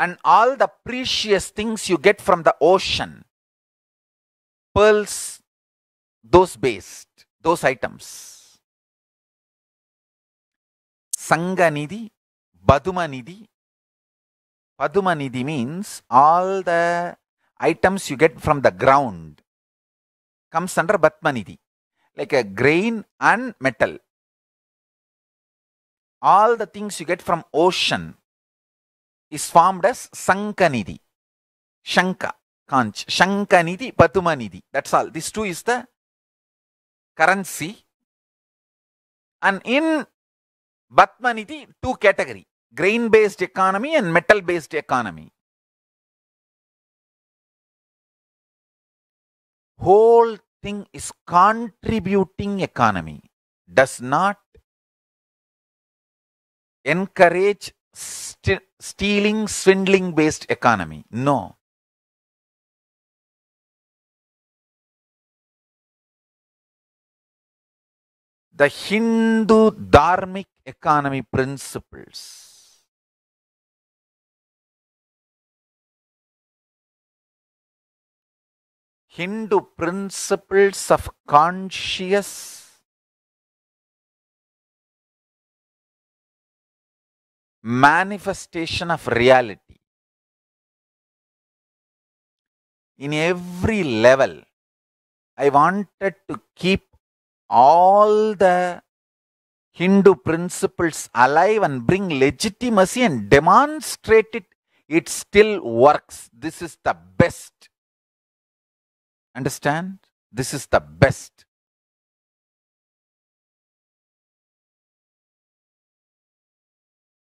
and all the precious things you get from the ocean pearls, those based, those items. Sanganidhi, Badumanidhi. Padumanidhi means all the items you get from the ground comes under Batmanidhi, like a grain and metal. All the things you get from ocean is formed as Shankhanidhi shankha conch Shankhanidhi Padumanidhi that's all this two is the currency and in Padmanidhi two category grain based economy and metal based economy whole thing is contributing economy does not encourage st- stealing, swindling based economy. No. The Hindu dharmic economy principles. Hindu principles of conscious manifestation of reality in every level. I wanted to keep all the Hindu principles alive and bring legitimacy and demonstrate it. It still works. This is the best. Understand? This is the best.